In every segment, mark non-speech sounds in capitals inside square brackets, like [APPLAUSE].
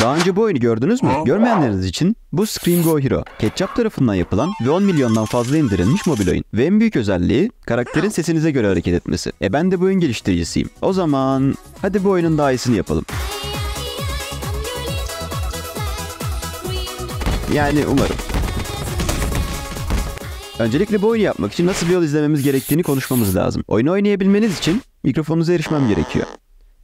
Daha önce bu oyunu gördünüz mü? Görmeyenleriniz için bu Scream Go Hero, Ketchup tarafından yapılan ve 10 milyondan fazla indirilmiş mobil oyun. Ve en büyük özelliği karakterin sesinize göre hareket etmesi. E ben de bu oyun geliştiricisiyim. O zaman hadi bu oyunun daha iyisini yapalım. Yani umarım. Öncelikle bu oyunu yapmak için nasıl bir yol izlememiz gerektiğini konuşmamız lazım. Oyunu oynayabilmeniz için mikrofonunuza erişmem gerekiyor.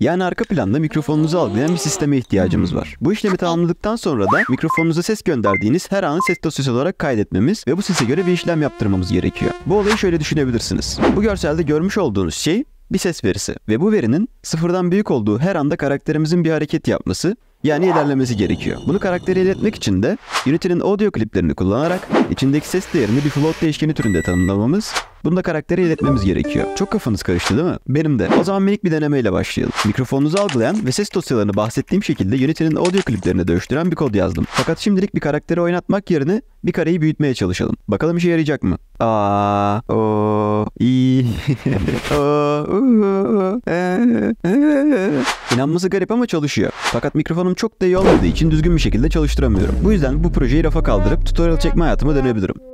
Yani arka planda mikrofonunuzu algılayan bir sisteme ihtiyacımız var. Bu işlemi tamamladıktan sonra da mikrofonunuza ses gönderdiğiniz her anı ses dosyası olarak kaydetmemiz ve bu sese göre bir işlem yaptırmamız gerekiyor. Bu olayı şöyle düşünebilirsiniz. Bu görselde görmüş olduğunuz şey bir ses verisi ve bu verinin sıfırdan büyük olduğu her anda karakterimizin bir hareket yapması yani ilerlemesi gerekiyor. Bunu karakteri iletmek için de Unity'nin audio kliplerini kullanarak içindeki ses değerini bir float değişkeni türünde tanımlamamız bunu da karaktere iletmemiz gerekiyor. Çok kafanız karıştı değil mi? Benim de. O zaman minik bir denemeyle başlayalım. Mikrofonunuzu algılayan ve ses dosyalarını bahsettiğim şekilde Unity'nin audio kliplerine dönüştüren bir kod yazdım. Fakat şimdilik bir karakteri oynatmak yerine bir kareyi büyütmeye çalışalım. Bakalım işe yarayacak mı? Aa, o, i, [LAUGHS] o, u, e, e. İnanması garip ama çalışıyor. Fakat mikrofonum çok da iyi olmadığı için düzgün bir şekilde çalıştıramıyorum. Bu yüzden bu projeyi rafa kaldırıp tutorial çekme hayatıma dönebilirim.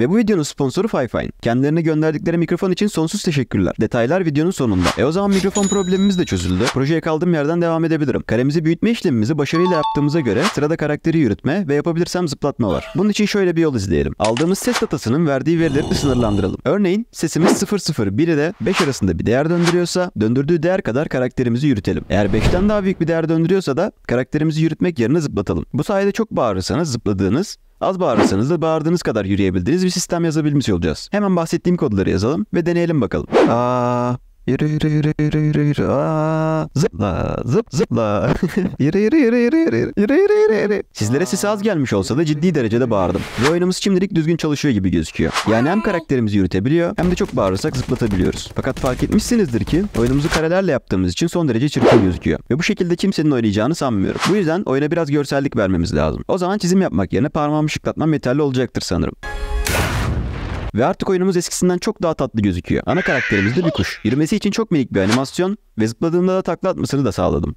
Ve bu videonun sponsoru Fifine. Kendilerine gönderdikleri mikrofon için sonsuz teşekkürler. Detaylar videonun sonunda. E o zaman mikrofon problemimiz de çözüldü. Projeye kaldığım yerden devam edebilirim. Karemizi büyütme işlemimizi başarıyla yaptığımıza göre sırada karakteri yürütme ve yapabilirsem zıplatma var. Bunun için şöyle bir yol izleyelim. Aldığımız ses datasının verdiği verileri sınırlandıralım. Örneğin sesimiz 001 ile 5 arasında bir değer döndürüyorsa döndürdüğü değer kadar karakterimizi yürütelim. Eğer 5'ten daha büyük bir değer döndürüyorsa da karakterimizi yürütmek yerine zıplatalım. Bu sayede çok bağırırsanız zıpladığınız Az bağırırsanız da bağırdığınız kadar yürüyebildiğiniz bir sistem yazabilmiş olacağız. Hemen bahsettiğim kodları yazalım ve deneyelim bakalım. Aa, Yürü yürü yürü yürü yürü yürü. zıpla zıp zıpla. yürü yürü yürü yürü yürü yürü yürü yürü yürü. Sizlere sesi az gelmiş olsa da ciddi derecede bağırdım. Ve oyunumuz şimdilik düzgün çalışıyor gibi gözüküyor. Yani hem karakterimizi yürütebiliyor hem de çok bağırırsak zıplatabiliyoruz. Fakat fark etmişsinizdir ki oyunumuzu karelerle yaptığımız için son derece çirkin gözüküyor. Ve bu şekilde kimsenin oynayacağını sanmıyorum. Bu yüzden oyuna biraz görsellik vermemiz lazım. O zaman çizim yapmak yerine parmağımı şıklatmam yeterli olacaktır sanırım. Ve artık oyunumuz eskisinden çok daha tatlı gözüküyor. Ana karakterimiz de bir kuş. Yürümesi için çok minik bir animasyon ve zıpladığında da takla atmasını da sağladım.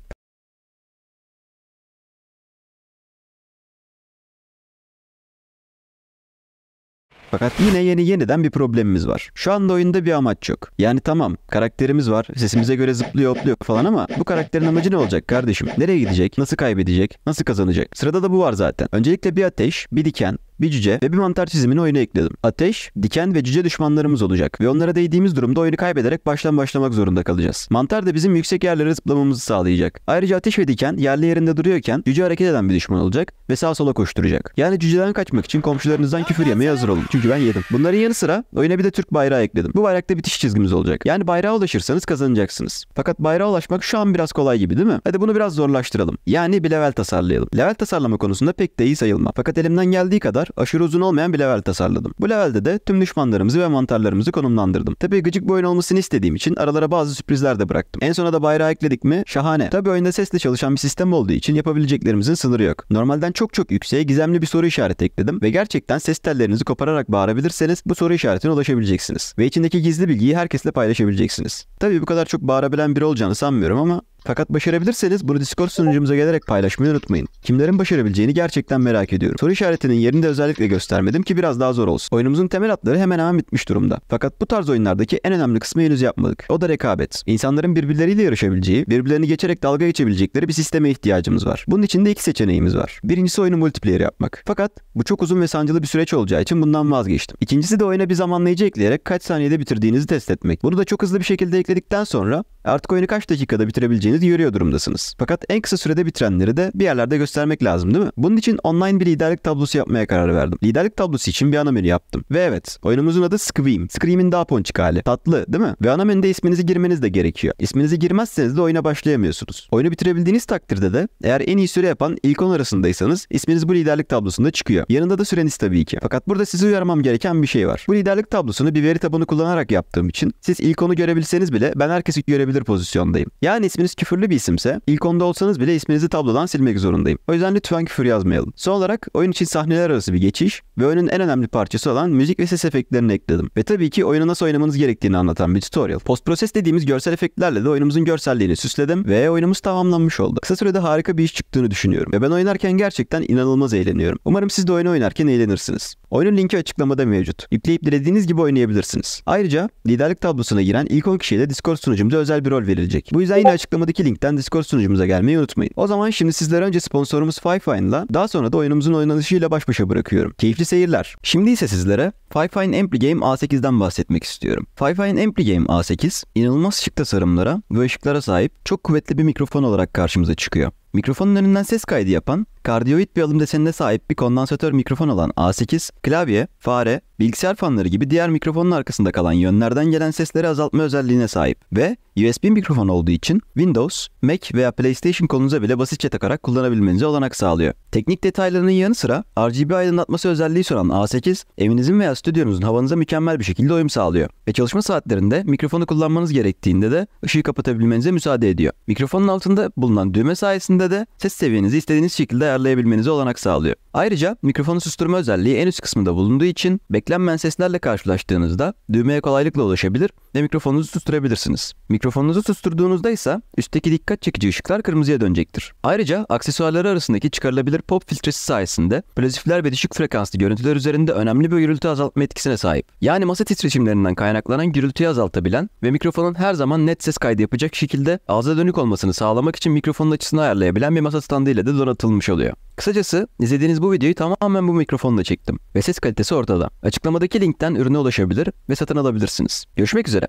Fakat yine yeni yeniden bir problemimiz var. Şu anda oyunda bir amaç yok. Yani tamam karakterimiz var, sesimize göre zıplıyor hopluyor falan ama bu karakterin amacı ne olacak kardeşim? Nereye gidecek? Nasıl kaybedecek? Nasıl kazanacak? Sırada da bu var zaten. Öncelikle bir ateş, bir diken, bir cüce ve bir mantar çizimini oyuna ekledim. Ateş, diken ve cüce düşmanlarımız olacak ve onlara değdiğimiz durumda oyunu kaybederek baştan başlamak zorunda kalacağız. Mantar da bizim yüksek yerlere zıplamamızı sağlayacak. Ayrıca ateş ve diken yerli yerinde duruyorken cüce hareket eden bir düşman olacak ve sağ sola koşturacak. Yani cüceden kaçmak için komşularınızdan küfür yemeye hazır olun. Çünkü ben yedim. Bunların yanı sıra oyuna bir de Türk bayrağı ekledim. Bu bayrakta bitiş çizgimiz olacak. Yani bayrağa ulaşırsanız kazanacaksınız. Fakat bayrağa ulaşmak şu an biraz kolay gibi değil mi? Hadi bunu biraz zorlaştıralım. Yani bir level tasarlayalım. Level tasarlama konusunda pek de iyi sayılma. Fakat elimden geldiği kadar kadar aşırı uzun olmayan bir level tasarladım. Bu levelde de tüm düşmanlarımızı ve mantarlarımızı konumlandırdım. Tabii gıcık bir oyun olmasını istediğim için aralara bazı sürprizler de bıraktım. En sona da bayrağı ekledik mi? Şahane. Tabii oyunda sesle çalışan bir sistem olduğu için yapabileceklerimizin sınırı yok. Normalden çok çok yükseğe gizemli bir soru işareti ekledim ve gerçekten ses tellerinizi kopararak bağırabilirseniz bu soru işaretine ulaşabileceksiniz. Ve içindeki gizli bilgiyi herkesle paylaşabileceksiniz. Tabii bu kadar çok bağırabilen biri olacağını sanmıyorum ama fakat başarabilirseniz bunu Discord sunucumuza gelerek paylaşmayı unutmayın. Kimlerin başarabileceğini gerçekten merak ediyorum. Soru işaretinin yerinde özellikle göstermedim ki biraz daha zor olsun. Oyunumuzun temel hatları hemen hemen bitmiş durumda. Fakat bu tarz oyunlardaki en önemli kısmı henüz yapmadık. O da rekabet. İnsanların birbirleriyle yarışabileceği, birbirlerini geçerek dalga geçebilecekleri bir sisteme ihtiyacımız var. Bunun için de iki seçeneğimiz var. Birincisi oyunu multiplayer yapmak. Fakat bu çok uzun ve sancılı bir süreç olacağı için bundan vazgeçtim. İkincisi de oyuna bir zamanlayıcı ekleyerek kaç saniyede bitirdiğinizi test etmek. Bunu da çok hızlı bir şekilde ekledikten sonra artık oyunu kaç dakikada bitirebileceğiniz geleceğini görüyor durumdasınız. Fakat en kısa sürede bitirenleri de bir yerlerde göstermek lazım değil mi? Bunun için online bir liderlik tablosu yapmaya karar verdim. Liderlik tablosu için bir ana menü yaptım. Ve evet oyunumuzun adı Scream. Scream'in daha ponçik hali. Tatlı değil mi? Ve ana menüde isminizi girmeniz de gerekiyor. İsminizi girmezseniz de oyuna başlayamıyorsunuz. Oyunu bitirebildiğiniz takdirde de eğer en iyi süre yapan ilk 10 arasındaysanız isminiz bu liderlik tablosunda çıkıyor. Yanında da süreniz tabii ki. Fakat burada sizi uyarmam gereken bir şey var. Bu liderlik tablosunu bir veri tabanı kullanarak yaptığım için siz ilk onu görebilseniz bile ben herkesi görebilir pozisyondayım. Yani isminiz küfürlü bir isimse ilk onda olsanız bile isminizi tablodan silmek zorundayım. O yüzden lütfen küfür yazmayalım. Son olarak oyun için sahneler arası bir geçiş ve oyunun en önemli parçası olan müzik ve ses efektlerini ekledim. Ve tabii ki oyunu nasıl oynamanız gerektiğini anlatan bir tutorial. Post proses dediğimiz görsel efektlerle de oyunumuzun görselliğini süsledim ve oyunumuz tamamlanmış oldu. Kısa sürede harika bir iş çıktığını düşünüyorum ve ben oynarken gerçekten inanılmaz eğleniyorum. Umarım siz de oyunu oynarken eğlenirsiniz. Oyunun linki açıklamada mevcut. Yükleyip dilediğiniz gibi oynayabilirsiniz. Ayrıca liderlik tablosuna giren ilk 10 kişiye de Discord sunucumuza özel bir rol verilecek. Bu yüzden yine açıklamadaki linkten Discord sunucumuza gelmeyi unutmayın. O zaman şimdi sizlere önce sponsorumuz Fivefine'la daha sonra da oyunumuzun oynanışıyla baş başa bırakıyorum. Keyifli seyirler. Şimdi ise sizlere Fivefine Ampli Game A8'den bahsetmek istiyorum. Fivefine Ampli Game A8 inanılmaz şık tasarımlara ve ışıklara sahip çok kuvvetli bir mikrofon olarak karşımıza çıkıyor. Mikrofonun önünden ses kaydı yapan, kardiyoid bir alım desenine sahip bir kondansatör mikrofon olan A8, klavye, fare, bilgisayar fanları gibi diğer mikrofonun arkasında kalan yönlerden gelen sesleri azaltma özelliğine sahip ve USB mikrofon olduğu için Windows, Mac veya PlayStation kolunuza bile basitçe takarak kullanabilmenize olanak sağlıyor. Teknik detaylarının yanı sıra RGB aydınlatması özelliği sunan A8, evinizin veya stüdyonuzun havanıza mükemmel bir şekilde uyum sağlıyor. Ve çalışma saatlerinde mikrofonu kullanmanız gerektiğinde de ışığı kapatabilmenize müsaade ediyor. Mikrofonun altında bulunan düğme sayesinde de ses seviyenizi istediğiniz şekilde ayarlayabilmenize olanak sağlıyor. Ayrıca mikrofonu susturma özelliği en üst kısmında bulunduğu için beklenmeyen seslerle karşılaştığınızda düğmeye kolaylıkla ulaşabilir ve mikrofonunuzu susturabilirsiniz. Mikrofon Mikrofonunuzu susturduğunuzda ise üstteki dikkat çekici ışıklar kırmızıya dönecektir. Ayrıca aksesuarları arasındaki çıkarılabilir pop filtresi sayesinde plazifler ve düşük frekanslı görüntüler üzerinde önemli bir gürültü azaltma etkisine sahip. Yani masa titreşimlerinden kaynaklanan gürültüyü azaltabilen ve mikrofonun her zaman net ses kaydı yapacak şekilde ağza dönük olmasını sağlamak için mikrofonun açısını ayarlayabilen bir masa standıyla da donatılmış oluyor. Kısacası izlediğiniz bu videoyu tamamen bu mikrofonla çektim ve ses kalitesi ortada. Açıklamadaki linkten ürüne ulaşabilir ve satın alabilirsiniz. Görüşmek üzere.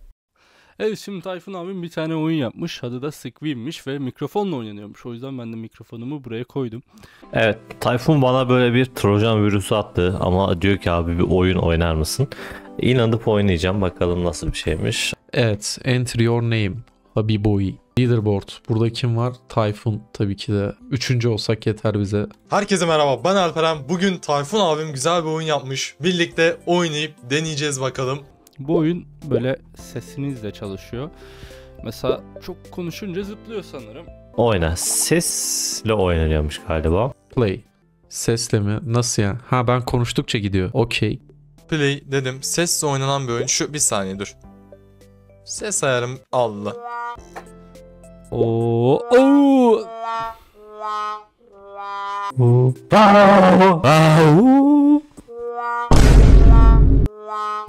Evet şimdi Tayfun abim bir tane oyun yapmış. Adı da Squeam'miş ve mikrofonla oynanıyormuş. O yüzden ben de mikrofonumu buraya koydum. Evet Tayfun bana böyle bir Trojan virüsü attı ama diyor ki abi bir oyun oynar mısın? İnanıp oynayacağım bakalım nasıl bir şeymiş. Evet enter your name Habiboy. Leaderboard. Burada kim var? Tayfun tabii ki de. Üçüncü olsak yeter bize. Herkese merhaba ben Alperen. Bugün Tayfun abim güzel bir oyun yapmış. Birlikte oynayıp deneyeceğiz bakalım. Bu oyun böyle sesinizle çalışıyor. Mesela çok konuşunca zıplıyor sanırım. Oyna. Sesle oynanıyormuş galiba. Play. Sesle mi? Nasıl yani? Ha ben konuştukça gidiyor. Okey. Play dedim. Sesle oynanan bir oyun. Şu bir saniye dur. Ses ayarım Allah. Oo. Oo. Oo.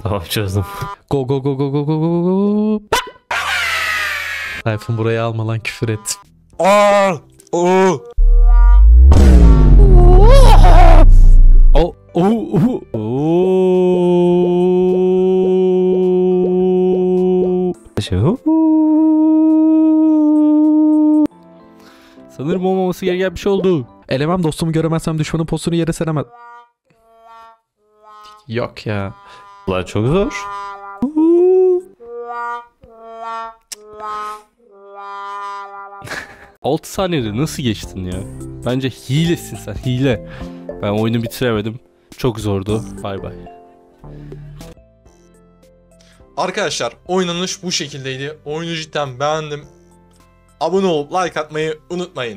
Tamam çözdüm. Go go go go go go go go. Tayfun burayı alma lan küfür et. Aa! O. O. O. oh. Sanırım olmaması gereken bir şey oldu. Elemem dostumu göremezsem düşmanın postunu yere seremez. Yok ya. Bunlar çok zor. [LAUGHS] Altı saniyede nasıl geçtin ya? Bence hilesin sen hile. Ben oyunu bitiremedim. Çok zordu. Bay bay. Arkadaşlar oynanış bu şekildeydi. Oyunu cidden beğendim. Abone olup like atmayı unutmayın.